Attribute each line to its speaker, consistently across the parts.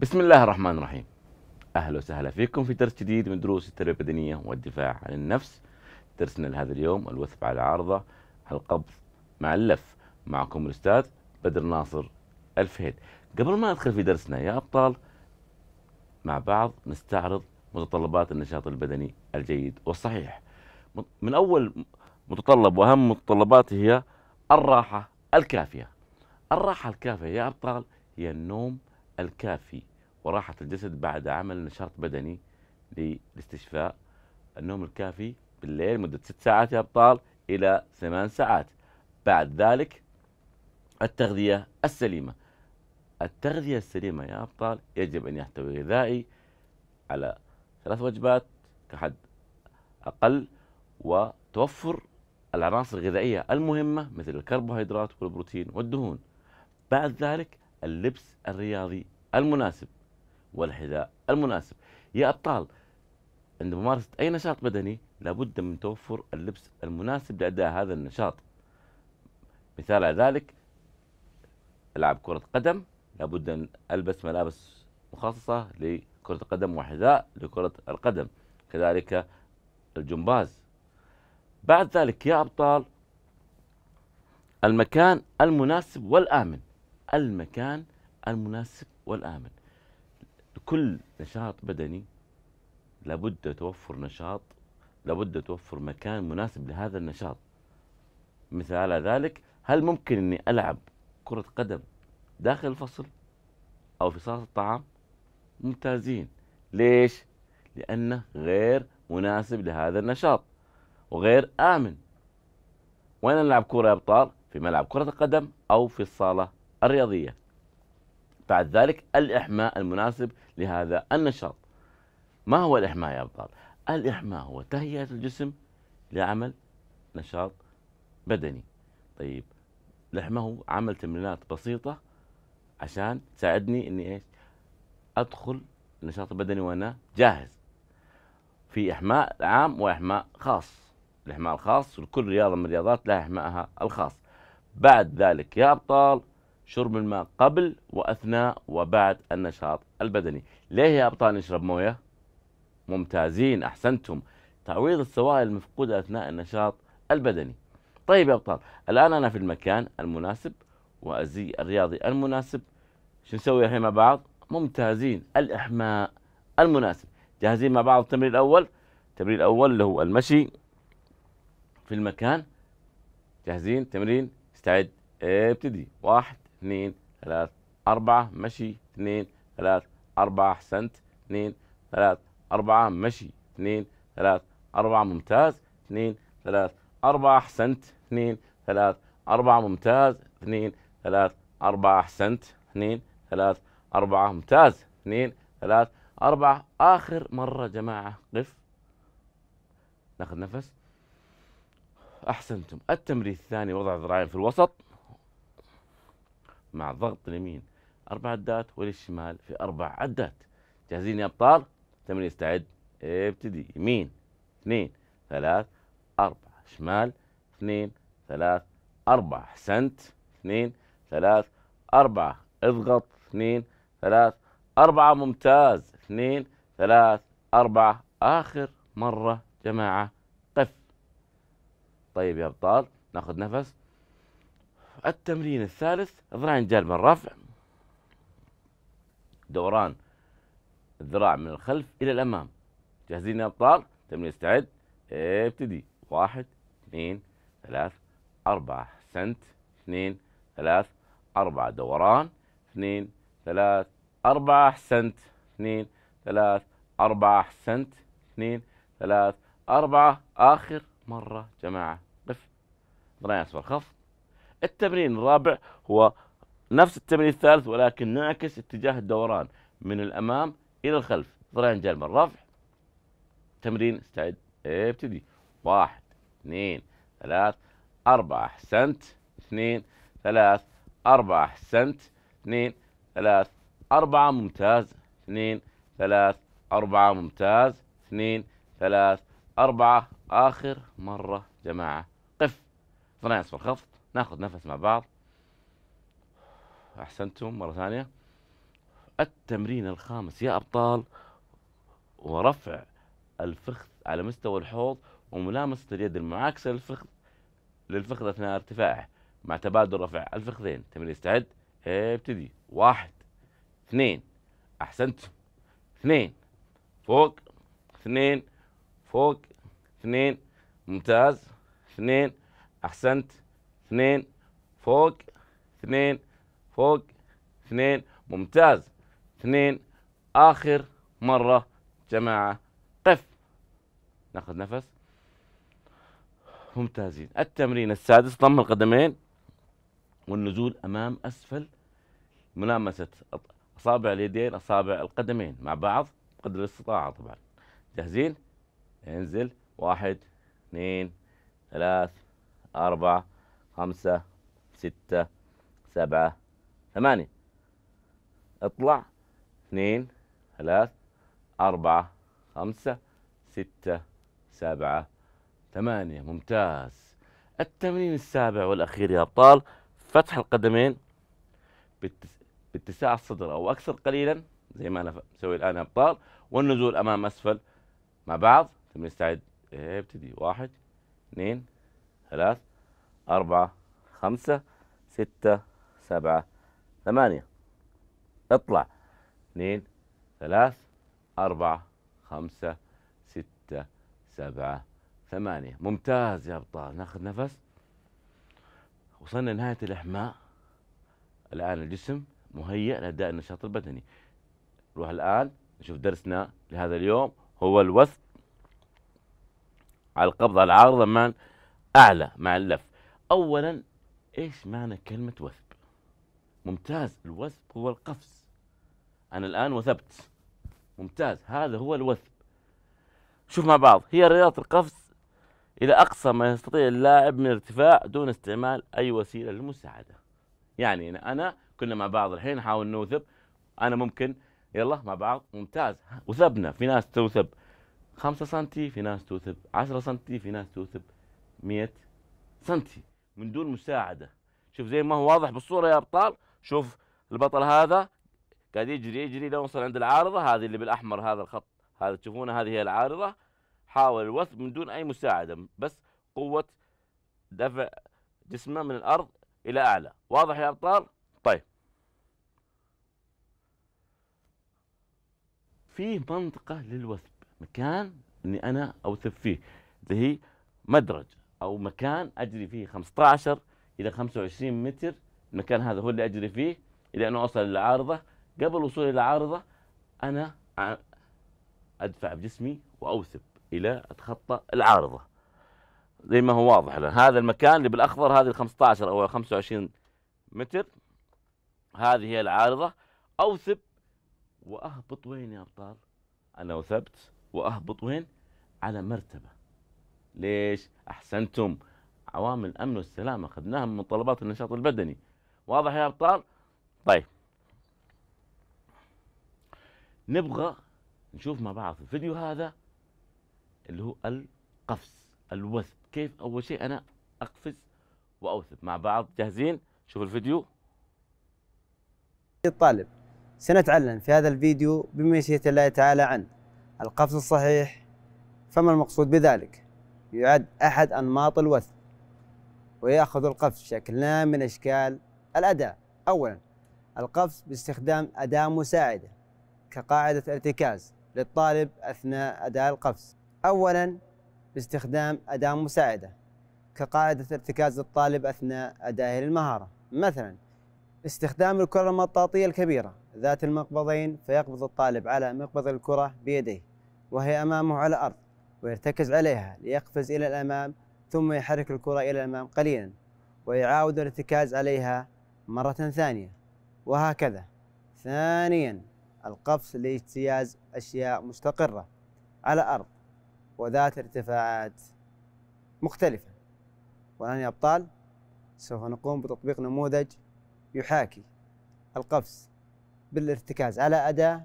Speaker 1: بسم الله الرحمن الرحيم أهلا وسهلا فيكم في درس جديد من دروس التربية البدنية والدفاع عن النفس درسنا لهذا اليوم الوثب على العارضة القبض مع اللف معكم الأستاذ بدر ناصر الفهيد قبل ما ندخل في درسنا يا أبطال مع بعض نستعرض متطلبات النشاط البدني الجيد والصحيح من أول متطلب وأهم متطلباته هي الراحة الكافية الراحة الكافية يا أبطال هي النوم الكافي وراحة الجسد بعد عمل نشاط بدني للاستشفاء النوم الكافي بالليل مدة ست ساعات يا أبطال إلى ثمان ساعات بعد ذلك التغذية السليمة التغذية السليمة يا أبطال يجب أن يحتوي غذائي على ثلاث وجبات كحد أقل وتوفر العناصر الغذائية المهمة مثل الكربوهيدرات والبروتين والدهون بعد ذلك اللبس الرياضي المناسب والحذاء المناسب يا أبطال عند ممارسة أي نشاط بدني لابد من توفر اللبس المناسب لأداء هذا النشاط مثال على ذلك ألعب كرة قدم لابد أن ألبس ملابس مخصصة لكرة القدم وحذاء لكرة القدم كذلك الجمباز بعد ذلك يا أبطال المكان المناسب والآمن المكان المناسب والآمن لكل نشاط بدني لابد توفر نشاط لابد توفر مكان مناسب لهذا النشاط مثال على ذلك هل ممكن أني ألعب كرة قدم داخل الفصل أو في صالة الطعام ممتازين ليش؟ لأنه غير مناسب لهذا النشاط وغير آمن وين نلعب كرة يا أبطال؟ في ملعب كرة القدم أو في الصالة الرياضية بعد ذلك الإحماء المناسب لهذا النشاط ما هو الإحماء يا أبطال؟ الإحماء هو تهيئة الجسم لعمل نشاط بدني طيب الإحماء هو عمل تمرينات بسيطة عشان تساعدني إني إيش أدخل النشاط البدني وأنا جاهز في إحماء عام وإحماء خاص الإحماء الخاص وكل رياضة من الرياضات لها إحماءها الخاص بعد ذلك يا أبطال شرب الماء قبل وأثناء وبعد النشاط البدني ليه يا أبطال نشرب موية؟ ممتازين أحسنتم تعويض السوائل المفقودة أثناء النشاط البدني طيب يا أبطال الآن أنا في المكان المناسب والزي الرياضي المناسب شو نسوي الحين مع بعض؟ ممتازين الإحماء المناسب جاهزين مع بعض التمرين الأول؟ التمرين الأول اللي هو المشي في المكان جاهزين تمرين استعد ابتدي واحد 2 3 4 مشي 2 3 4 احسنت 2 3 4 مشي 2 3 4 ممتاز 2 3 4 احسنت 2 3 4 ممتاز 2 3 4 احسنت 2 3 4 ممتاز 2 3 4 اخر مره جماعه قف ناخذ نفس احسنتم التمرين الثاني وضع الذراعين في الوسط مع ضغط اليمين اربع عدات وللشمال في اربع عدات جاهزين يا ابطال تمرين استعد ابتدي يمين اثنين ثلاث اربع شمال اثنين ثلاث اربع احسنت اثنين ثلاث اربعة اضغط اثنين ثلاث اربعة ممتاز اثنين ثلاث اربعة اخر مرة جماعة قف طيب يا ابطال ناخذ نفس التمرين الثالث ذراعين جانب الرفع دوران الذراع من الخلف الى الامام جاهزين يا ابطال تمرين استعد ابتدي واحد اثنين ثلاث أربعة سنت اثنين ثلاث أربعة دوران اثنين ثلاث أربعة سنت اثنين ثلاث أربعة سنت اثنين ثلاث أربعة آخر مرة جماعة قف ذراعين أسفل خفض التمرين الرابع هو نفس التمرين الثالث ولكن نعكس اتجاه الدوران من الأمام إلى الخلف طلعنا جانب الرفع تمرين استعد إيه، ابتدي واحد اثنين ثلاث أربعة أحسنت اثنين ثلاث أربعة أحسنت اثنين ثلاث أربعة ممتاز اثنين ثلاث أربعة ممتاز اثنين ثلاث أربعة آخر مرة جماعة قف ثنائي أصفر خفض ناخذ نفس مع بعض احسنتم مره ثانيه التمرين الخامس يا ابطال ورفع الفخذ على مستوى الحوض وملامسه اليد المعاكسه للفخذ للفخذ اثناء ارتفاعه مع تبادل رفع الفخذين تمرين استعد ابتدي واحد اثنين أحسنت اثنين فوق اثنين فوق اثنين ممتاز اثنين احسنت اثنين فوق اثنين فوق اثنين ممتاز اثنين آخر مرة جماعة قف ناخذ نفس ممتازين التمرين السادس ضم القدمين والنزول أمام أسفل ملامسة أصابع اليدين أصابع القدمين مع بعض قدر الاستطاعة طبعا جاهزين انزل واحد اثنين ثلاث أربعة خمسة ستة سبعة ثمانية اطلع اثنين ثلاث أربعة خمسة ستة سبعة ثمانية ممتاز التمرين السابع والأخير يا أبطال فتح القدمين باتساع الصدر أو أكثر قليلا زي ما أنا مسوي الآن يا أبطال والنزول أمام أسفل مع بعض ثم نستعد إيه، ابتدي واحد اثنين ثلاث أربعة خمسة ستة سبعة ثمانية اطلع اثنين ثلاث أربعة خمسة ستة سبعة ثمانية ممتاز يا أبطال ناخذ نفس وصلنا لنهاية الإحماء الآن الجسم مهيئ لأداء النشاط البدني نروح الآن نشوف درسنا لهذا اليوم هو الوثب على القبضة العارضة من أعلى مع اللف اولا ايش معنى كلمه وثب ممتاز الوثب هو القفز انا الان وثبت ممتاز هذا هو الوثب شوف مع بعض هي رياضه القفز الى اقصى ما يستطيع اللاعب من ارتفاع دون استعمال اي وسيله للمساعده يعني انا كنا مع بعض الحين نحاول نوثب انا ممكن يلا مع بعض ممتاز وثبنا في ناس توثب 5 سم في ناس توثب 10 سم في ناس توثب 100 سم من دون مساعدة شوف زي ما هو واضح بالصورة يا أبطال شوف البطل هذا قاعد يجري يجري لو وصل عند العارضة هذه اللي بالأحمر هذا الخط هذا تشوفونه هذه هي العارضة حاول الوثب من دون أي مساعدة بس قوة دفع جسمه من الأرض إلى أعلى واضح يا أبطال؟ طيب في منطقة للوثب مكان اني انا اوثب فيه اللي هي مدرج او مكان اجري فيه 15 الى 25 متر المكان هذا هو اللي اجري فيه الى ان اوصل للعارضه قبل وصولي للعارضه انا ادفع بجسمي واوثب الى اتخطى العارضه زي ما هو واضح لأن هذا المكان اللي بالاخضر هذه ال 15 او 25 متر هذه هي العارضه اوثب واهبط وين يا ابطال؟ انا وثبت واهبط وين؟ على مرتبه ليش أحسنتم عوامل الأمن والسلام أخذناها من متطلبات النشاط البدني واضح يا أبطال طيب نبغى نشوف مع بعض في الفيديو هذا اللي هو القفز الوثب كيف أول شيء أنا أقفز وأوثب مع بعض جاهزين شوف
Speaker 2: الفيديو الطالب سنتعلم في هذا الفيديو بمشيئة الله تعالى عن القفز الصحيح فما المقصود بذلك يعد أحد أنماط الوث ويأخذ القفز شكلا من أشكال الأداء أولا القفز باستخدام أداة مساعدة كقاعدة ارتكاز للطالب أثناء أداء القفز أولا باستخدام أداة مساعدة كقاعدة ارتكاز الطالب أثناء أدائه للمهارة مثلا استخدام الكرة المطاطية الكبيرة ذات المقبضين فيقبض الطالب على مقبض الكرة بيديه وهي أمامه على الأرض ويرتكز عليها ليقفز إلى الأمام ثم يحرك الكرة إلى الأمام قليلا ويعاود الارتكاز عليها مرة ثانية وهكذا ثانيا القفز لاجتياز أشياء مستقرة على أرض وذات ارتفاعات مختلفة والآن يا أبطال سوف نقوم بتطبيق نموذج يحاكي القفز بالارتكاز على أداة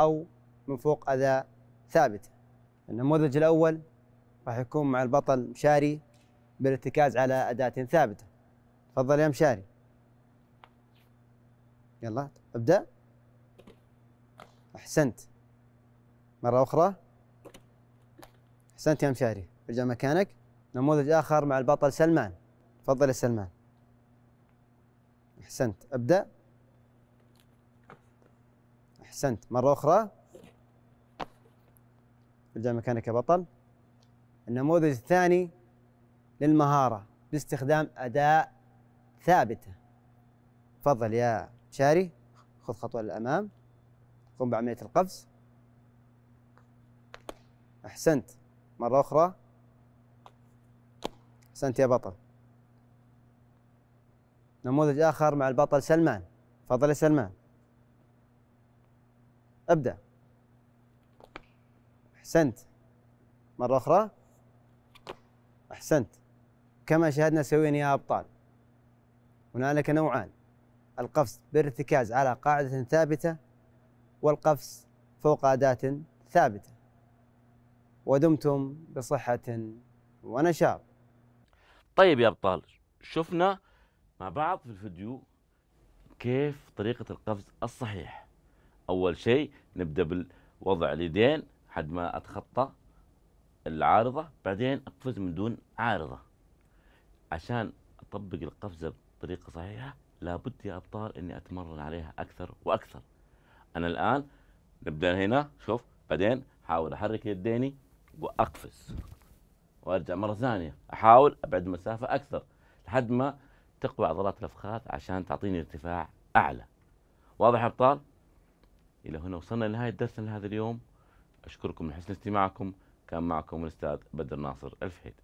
Speaker 2: أو من فوق أداة ثابتة النموذج الأول راح يكون مع البطل مشاري بالارتكاز على أداة ثابتة تفضل يا مشاري يلا ابدأ أحسنت مرة أخرى أحسنت يا مشاري ارجع مكانك نموذج آخر مع البطل سلمان تفضل يا سلمان أحسنت أبدأ أحسنت مرة أخرى ارجع مكانك يا بطل النموذج الثاني للمهارة باستخدام أداة ثابتة تفضل يا شاري خذ خطوة للأمام قم بعملية القفز أحسنت مرة أخرى أحسنت يا بطل نموذج آخر مع البطل سلمان تفضل يا سلمان ابدأ أحسنت مرة أخرى أحسنت كما شاهدنا سويا يا أبطال هنالك نوعان القفز بارتكاز على قاعدة ثابتة والقفز فوق أداة ثابتة ودمتم بصحة ونشاط
Speaker 1: طيب يا أبطال شفنا مع بعض في الفيديو كيف طريقة القفز الصحيح أول شيء نبدأ بالوضع اليدين حد ما اتخطى العارضه بعدين اقفز من دون عارضه عشان اطبق القفزه بطريقه صحيحه لابد يا ابطال اني اتمرن عليها اكثر واكثر انا الان نبدا هنا شوف بعدين احاول احرك يديني واقفز وارجع مره ثانيه احاول ابعد مسافه اكثر لحد ما تقوى عضلات الافخاذ عشان تعطيني ارتفاع اعلى واضح يا ابطال الى هنا وصلنا لنهايه درسنا لهذا اليوم أشكركم لحسن استماعكم كان معكم الأستاذ بدر ناصر الفهيد